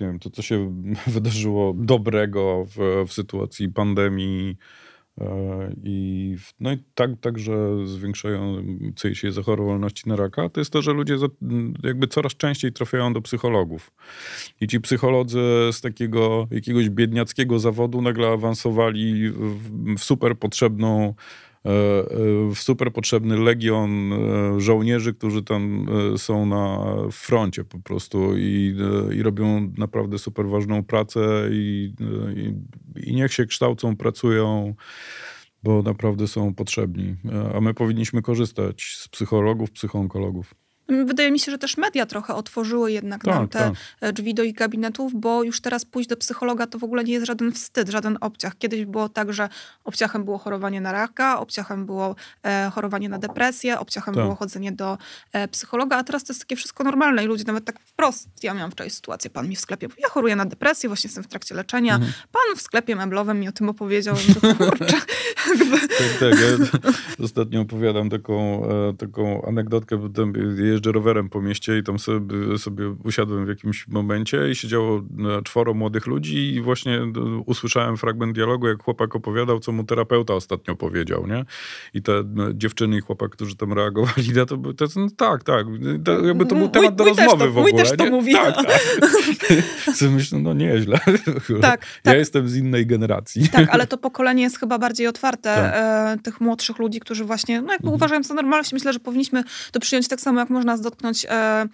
nie wiem, to co się wydarzyło dobrego w, w sytuacji pandemii e, i no i tak, także zwiększającej się zachorowalności na raka, to jest to, że ludzie jakby coraz częściej trafiają do psychologów. I ci psycholodzy z takiego jakiegoś biedniackiego zawodu nagle awansowali w, w super potrzebną E, e, super potrzebny legion e, żołnierzy, którzy tam są na froncie po prostu i, i robią naprawdę super ważną pracę i, i, i niech się kształcą, pracują bo naprawdę są potrzebni, a my powinniśmy korzystać z psychologów, psychoonkologów. Mm, wydaje mi się, że też media trochę otworzyły jednak tak, nam te tak. E, drzwi do ich gabinetów, bo już teraz pójść do psychologa to w ogóle nie jest żaden wstyd, żaden obciach. Kiedyś było tak, że obciachem było chorowanie na raka, obciachem było e, chorowanie na depresję, obciachem tak. było chodzenie do e, psychologa, a teraz to jest takie wszystko normalne i ludzie nawet tak wprost, ja miałam wczoraj sytuację, pan mi w sklepie, ja choruję na depresję, właśnie jestem w trakcie leczenia, mhm. pan w sklepie meblowym mi o tym opowiedział, kurczę. tak, tak, ja ostatnio opowiadam taką, e, taką anegdotkę, tam jeżdżę jeżdżę rowerem po mieście i tam sobie, sobie usiadłem w jakimś momencie i siedziało e, czworo młodych ludzi i właśnie e, usłyszałem fragment dialogu, jak chłopak opowiadał, co mu terapeuta ostatnio powiedział, nie? I te e, dziewczyny i chłopak, którzy tam reagowali na to, to, to no tak, tak, to, jakby to był mm, temat mój, do mój rozmowy to, w ogóle. Mój też to nie? mówi. Tak, tak. myślę, no nieźle. Tak, ja tak. jestem z innej generacji. Tak, ale to pokolenie jest chyba bardziej otwarte tak. e, tych młodszych ludzi, którzy właśnie, no jakby mhm. uważają za normalność, myślę, że powinniśmy to przyjąć tak samo, jak można nas dotknąć e,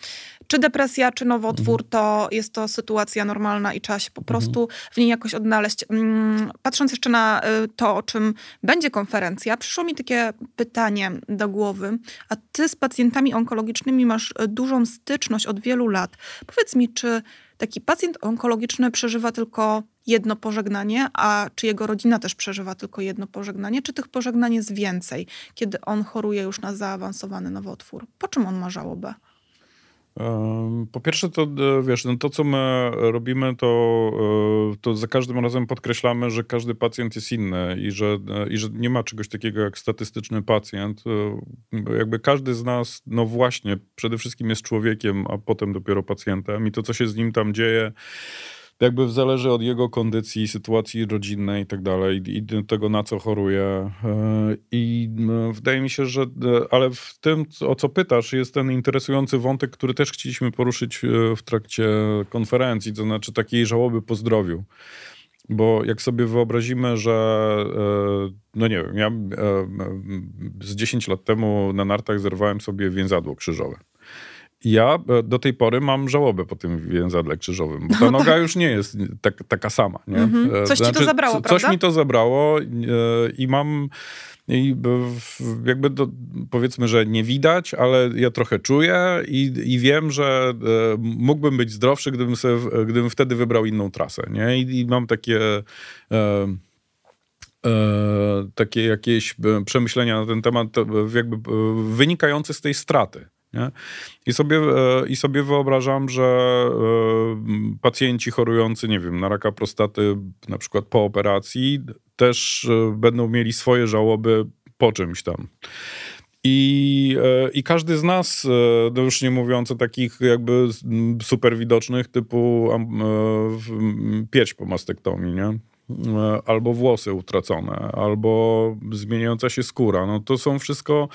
czy depresja, czy nowotwór, mhm. to jest to sytuacja normalna i trzeba się po mhm. prostu w niej jakoś odnaleźć. Mm, patrząc jeszcze na e, to, o czym będzie konferencja, przyszło mi takie pytanie do głowy. A ty z pacjentami onkologicznymi masz e, dużą styczność od wielu lat. Powiedz mi, czy taki pacjent onkologiczny przeżywa tylko jedno pożegnanie, a czy jego rodzina też przeżywa tylko jedno pożegnanie, czy tych pożegnań jest więcej, kiedy on choruje już na zaawansowany nowotwór? Po czym on ma żałobę? Po pierwsze, to e, wiesz, no to co my robimy, to, e, to za każdym razem podkreślamy, że każdy pacjent jest inny i że, e, i że nie ma czegoś takiego jak statystyczny pacjent. No jakby każdy z nas, no właśnie, przede wszystkim jest człowiekiem, a potem dopiero pacjentem i to, co się z nim tam dzieje jakby zależy od jego kondycji, sytuacji rodzinnej i tak dalej, i tego na co choruje. E, I wydaje mi się, że, e, ale w tym, o co pytasz, jest ten interesujący wątek, który też chcieliśmy poruszyć e, w trakcie konferencji, to znaczy takiej żałoby po zdrowiu. Bo jak sobie wyobrazimy, że no nie wiem, ja z 10 lat temu na nartach zerwałem sobie więzadło krzyżowe ja e, do tej pory mam żałobę po tym więzadle krzyżowym, bo ta no noga tak. już nie jest tak, taka sama. Nie? Mhm. E, coś znaczy, ci to znaczy, zabrało, prawda? Coś mi to zabrało e, i mam... I jakby do, powiedzmy, że nie widać, ale ja trochę czuję i, i wiem, że e, mógłbym być zdrowszy, gdybym, sobie, gdybym wtedy wybrał inną trasę. Nie? I, i mam takie. E, E, takie jakieś przemyślenia na ten temat, jakby wynikające z tej straty. Nie? I, sobie, e, I sobie wyobrażam, że e, pacjenci chorujący, nie wiem, na raka prostaty, na przykład po operacji, też e, będą mieli swoje żałoby po czymś tam. I, I każdy z nas, no już nie mówiąc o takich jakby super widocznych typu pierś po mastektomii, nie? E, albo włosy utracone, albo zmieniająca się skóra. No to są wszystko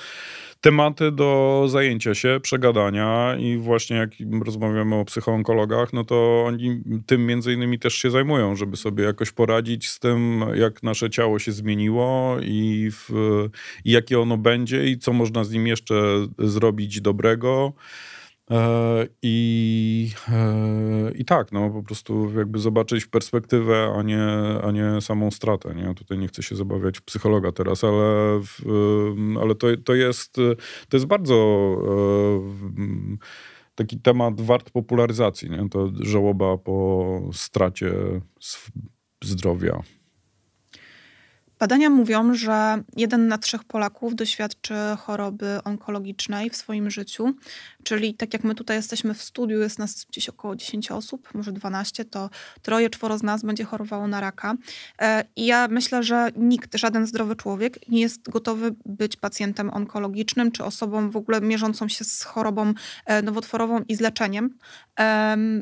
tematy do zajęcia się, przegadania i właśnie jak rozmawiamy o psychoonkologach, no to oni tym między innymi też się zajmują, żeby sobie jakoś poradzić z tym, jak nasze ciało się zmieniło i, w, i jakie ono będzie i co można z nim jeszcze zrobić dobrego. E, I, e, I tak, no po prostu jakby zobaczyć perspektywę, a nie, a nie samą stratę. Nie? Tutaj nie chcę się zabawiać psychologa teraz, ale, w, ale to, to, jest, to jest bardzo e, taki temat wart popularyzacji. Nie? To żałoba po stracie zdrowia, Badania mówią, że jeden na trzech Polaków doświadczy choroby onkologicznej w swoim życiu, czyli tak jak my tutaj jesteśmy w studiu, jest nas gdzieś około 10 osób, może 12, to troje, czworo z nas będzie chorowało na raka. E, I ja myślę, że nikt, żaden zdrowy człowiek nie jest gotowy być pacjentem onkologicznym czy osobą w ogóle mierzącą się z chorobą e, nowotworową i z leczeniem,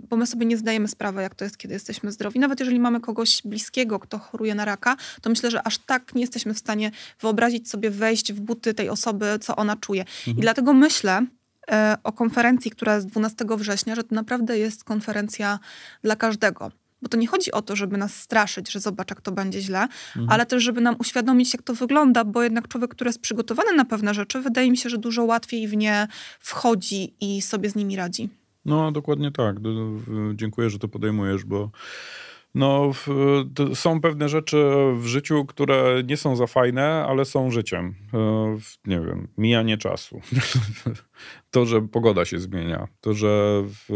bo my sobie nie zdajemy sprawy, jak to jest, kiedy jesteśmy zdrowi. Nawet jeżeli mamy kogoś bliskiego, kto choruje na raka, to myślę, że aż tak nie jesteśmy w stanie wyobrazić sobie wejść w buty tej osoby, co ona czuje. Mhm. I dlatego myślę, e, o konferencji, która jest 12 września, że to naprawdę jest konferencja dla każdego. Bo to nie chodzi o to, żeby nas straszyć, że zobacz, jak to będzie źle, mhm. ale też, żeby nam uświadomić, jak to wygląda, bo jednak człowiek, który jest przygotowany na pewne rzeczy, wydaje mi się, że dużo łatwiej w nie wchodzi i sobie z nimi radzi. No, dokładnie tak. Dziękuję, że to podejmujesz, bo no, w, są pewne rzeczy w życiu, które nie są za fajne, ale są życiem. E, w, nie wiem, mijanie czasu. To, że pogoda się zmienia, to, że w,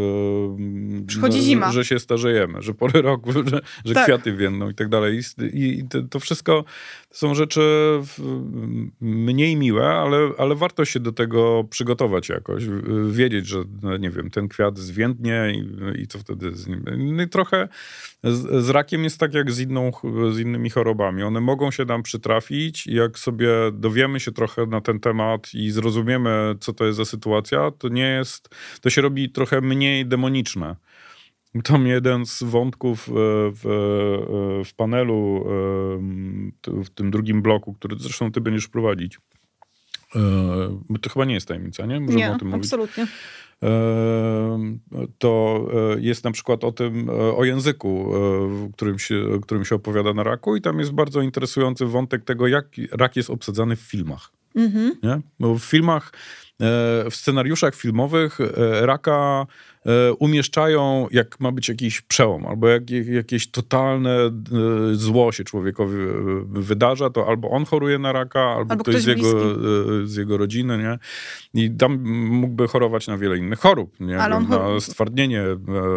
mm, Przychodzi no, zima. Że się starzejemy, że pory roku, że, że tak. kwiaty więdną i tak dalej. I, i to, wszystko są rzeczy mniej miłe, ale, ale warto się do tego przygotować jakoś. Wiedzieć, że no, nie wiem, ten kwiat zwiędnie i, i co wtedy z nim. No trochę z, z, rakiem jest tak jak z, inną, z innymi chorobami. One mogą się nam przytrafić jak sobie dowiemy się trochę na ten temat i zrozumiemy, co to jest za sytuacja, to nie jest, to się robi trochę mniej demoniczne. Tam jeden z wątków e, w, e, w panelu, e, w tym drugim bloku, który zresztą ty będziesz prowadzić, to chyba nie jest tajemnica, nie? Możemy nie, o tym absolutnie. mówić. Absolutnie. To jest na przykład o tym, o języku, którym się, którym się opowiada na raku, i tam jest bardzo interesujący wątek tego, jak rak jest obsadzany w filmach. Mhm. Nie? Bo w filmach E, w scenariuszach filmowych e, raka e, umieszczają, jak ma być jakiś przełom, albo jak, jakieś totalne zło się człowiekowi wydarza, to albo on choruje na raka, albo, albo ktoś, ktoś z, jego, z jego, rodziny, nie? I tam mógłby chorować na wiele innych chorób, nie? Ale on na chor... stwardnienie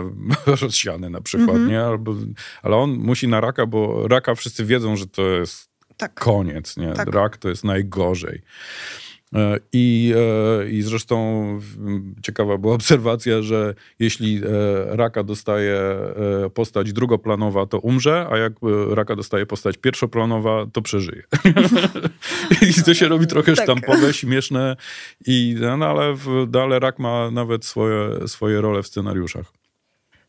rozsiane na przykład, mhm. nie? Albo, ale on musi na raka, bo raka wszyscy wiedzą, że to jest tak. koniec, nie? Tak. Rak to jest najgorzej. E, I, e, I zresztą ciekawa była obserwacja, że jeśli e, raka dostaje postać drugoplanowa, to umrze, a jak raka dostaje postać pierwszoplanowa, to przeżyje. I to się robi trochę tak. sztampowe, śmieszne, i, no, ale, w, rak ma nawet swoje, swoje role w scenariuszach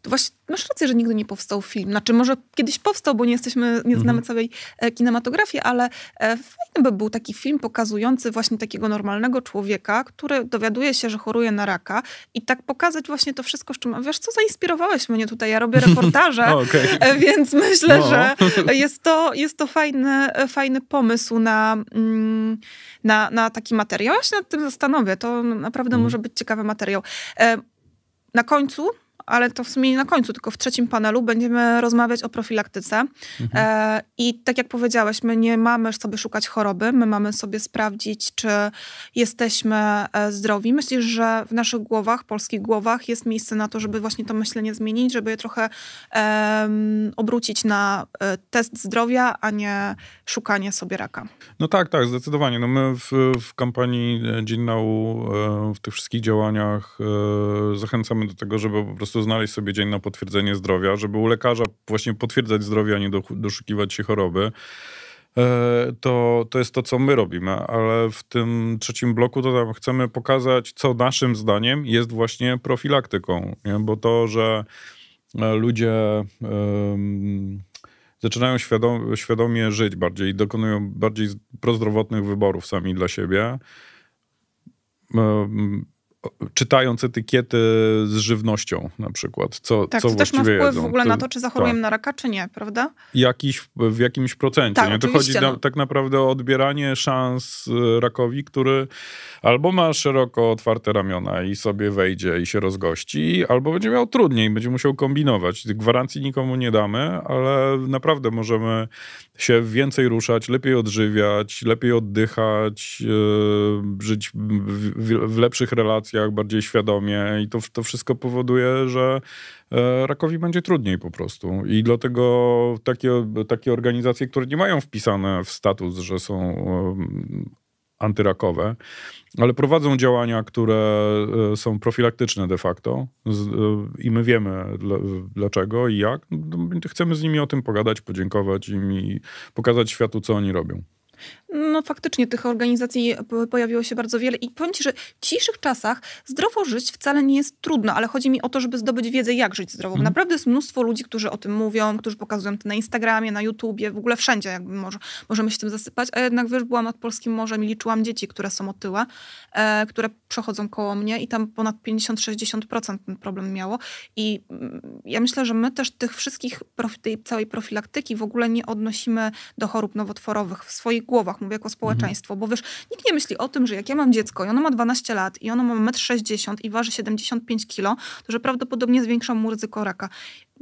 właśnie masz rację, że nigdy nie powstał film. Znaczy może kiedyś powstał, bo nie jesteśmy, nie znamy mhm. całej e, kinematografii, ale e, fajny by był taki film pokazujący właśnie takiego normalnego człowieka, który dowiaduje się, że choruje na raka i tak pokazać właśnie to wszystko, z czym, wiesz co, zainspirowałeś mnie tutaj, ja robię reportaże, okay. E, więc myślę, no. że jest to, jest to fajny, fajny pomysł na, mm, na, na taki materiał. Ja się nad tym zastanowię, to naprawdę mhm. może być ciekawy materiał. Na końcu ale to w sumie nie na końcu, tylko w trzecim panelu będziemy rozmawiać o profilaktyce. Mhm. E, I tak jak powiedziałeś, my nie mamy sobie szukać choroby, my mamy sobie sprawdzić, czy jesteśmy e, zdrowi. Myślisz, że w naszych głowach, polskich głowach jest miejsce na to, żeby właśnie to myślenie zmienić, żeby je trochę obrócić na e, test zdrowia, a nie szukanie sobie raka. No tak, tak, zdecydowanie. No my w, w kampanii Dzień Nau, w tych wszystkich działaniach zachęcamy do tego, żeby po prostu prostu znaleźć sobie dzień na potwierdzenie zdrowia, żeby u lekarza właśnie potwierdzać zdrowie, a nie doszukiwać się choroby e, to, to jest to, co my robimy, ale w tym trzecim bloku to tam chcemy pokazać, co naszym zdaniem jest właśnie profilaktyką, nie? bo to, że e, ludzie um, zaczynają świadom świadomie żyć bardziej, dokonują bardziej prozdrowotnych wyborów sami dla siebie. Um, czytając etykiety z żywnością na przykład, co, tak, co to też ma wpływ jedzą. w ogóle na to, czy zachorujemy tak. na raka, czy nie, prawda? Jakiś, w jakimś procencie. Tak, nie? To chodzi no. tak naprawdę o odbieranie szans y, rakowi, który albo ma szeroko otwarte ramiona i sobie wejdzie i się rozgości, albo będzie miał trudniej, będzie musiał kombinować. Gwarancji nikomu nie damy, ale naprawdę możemy się więcej ruszać, lepiej odżywiać, lepiej oddychać, y, żyć w, w lepszych relacjach, relacjach, bardziej świadomie i to, to wszystko powoduje, że e, rakowi będzie trudniej po prostu. I dlatego takie, takie organizacje, które nie mają wpisane w status, że są e, antyrakowe, ale prowadzą działania, które e, są profilaktyczne de facto i my wiemy dlaczego i jak. No, chcemy z nimi o tym pogadać, podziękować im i pokazać światu, co oni robią no faktycznie tych organizacji pojawiło się bardzo wiele i powiem Ci, że w dzisiejszych czasach zdrowo żyć wcale nie jest trudno, ale chodzi mi o to, żeby zdobyć wiedzę, jak żyć zdrowo. Mm. Naprawdę jest mnóstwo ludzi, którzy o tym mówią, którzy pokazują to na Instagramie, na YouTubie, w ogóle wszędzie jakby może, możemy się tym zasypać, a jednak wiesz, byłam nad Polskim Morzem i liczyłam dzieci, które są otyłe, e, które przechodzą koło mnie i tam ponad 50-60% ten problem miało i mm, ja myślę, że my też tych wszystkich, tej całej profilaktyki w ogóle nie odnosimy do chorób nowotworowych w swoich głowach, osobach, mówię jako mhm. społeczeństwo, mhm. bo wiesz, nikt nie myśli o tym, że jak ja mam dziecko i ono ma 12 lat i ono ma 1,60 m i waży 75 kg, to że prawdopodobnie zwiększa mu ryzyko raka.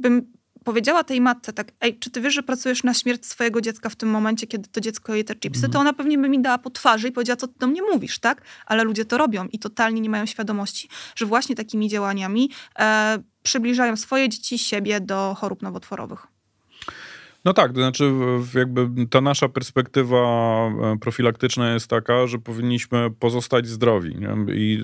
Bym powiedziała tej matce tak, ej, czy ty wiesz, że pracujesz na śmierć swojego dziecka w tym momencie, kiedy to dziecko je te chipsy, mhm. to ona pewnie by mi dała po twarzy i powiedziała, co ty do mnie mówisz, tak? Ale ludzie to robią i totalnie nie mają świadomości, że właśnie takimi działaniami e, przybliżają swoje dzieci, siebie do chorób nowotworowych. No tak, to znaczy jakby ta nasza perspektywa e, profilaktyczna jest taka, że powinniśmy pozostać zdrowi. I,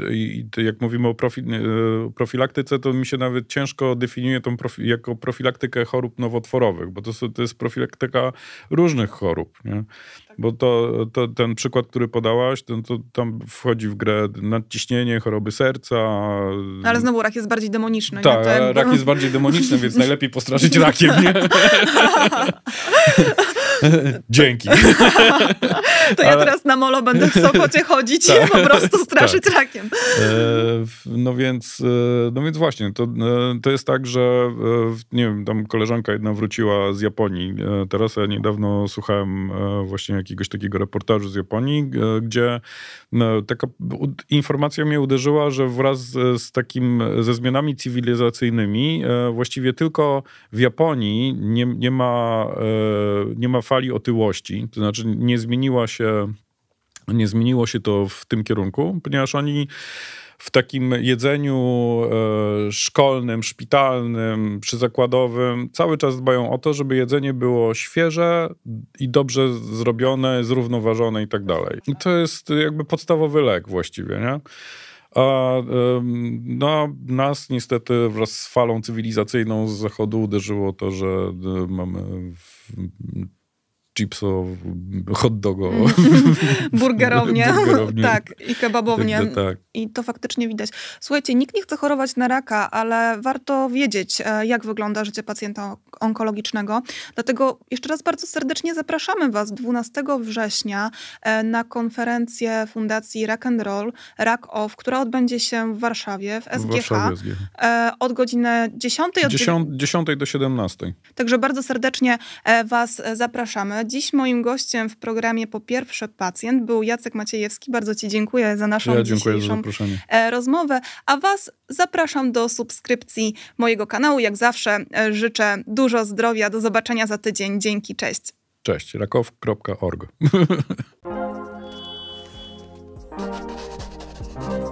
I, jak mówimy o profi, e, profilaktyce, to mi się nawet ciężko definiuje tą profi, jako profilaktykę chorób nowotworowych, bo to, to jest profilaktyka różnych chorób. Nie? Tak. Bo to, to, ten przykład, który podałaś, to, to, tam wchodzi w grę nadciśnienie, choroby serca. Ale znowu rak jest bardziej demoniczny. Tak, jakby... rak jest bardziej demoniczny, więc najlepiej postraszyć rakiem, nie? Dzięki. To ja teraz na molo będę w Sopocie chodzić i tak. po prostu tak. straszyć tak. rakiem. E, no, więc, e, no więc właśnie, to, e, to jest tak, że nie wiem, tam koleżanka jedna wróciła z Japonii. Teraz ja niedawno słuchałem właśnie jakiegoś takiego reportażu z Japonii, gdzie taka informacja mnie uderzyła, że wraz z takim, ze zmianami cywilizacyjnymi właściwie tylko w Japonii nie, nie, ma, nie ma fali otyłości. To znaczy nie zmieniła się się, nie zmieniło się to w tym kierunku, ponieważ oni w takim jedzeniu e, szkolnym, szpitalnym, przyzakładowym cały czas dbają o to, żeby jedzenie było świeże i dobrze zrobione, zrównoważone i tak dalej. I to jest jakby podstawowy lek właściwie, nie? A no, nas niestety wraz z falą cywilizacyjną z zachodu uderzyło to, że e, mamy chipso, hot dogo. Mm. Burgerownie, Burgerownie. tak, i kebabownie. Tak, tak. I to faktycznie widać. Słuchajcie, nikt nie chce chorować na raka, ale warto wiedzieć, e, jak wygląda życie pacjenta onkologicznego. Dlatego jeszcze raz bardzo serdecznie zapraszamy Was 12 września e, na konferencję Fundacji Rack and Roll, Rack Off, która odbędzie się w Warszawie, w SGH, w Warszawie, SGH. E, od godziny 10. Od 10, 10 do 17. Także bardzo serdecznie Was zapraszamy. Dziś moim gościem w programie Po pierwsze pacjent był Jacek Maciejewski. Bardzo Ci dziękuję za naszą ja dziękuję dzisiejszą za e, rozmowę. A Was zapraszam do subskrypcji mojego kanału. Jak zawsze e, życzę dużo zdrowia. Do zobaczenia za tydzień. Dzięki, cześć. Cześć, rakow.org.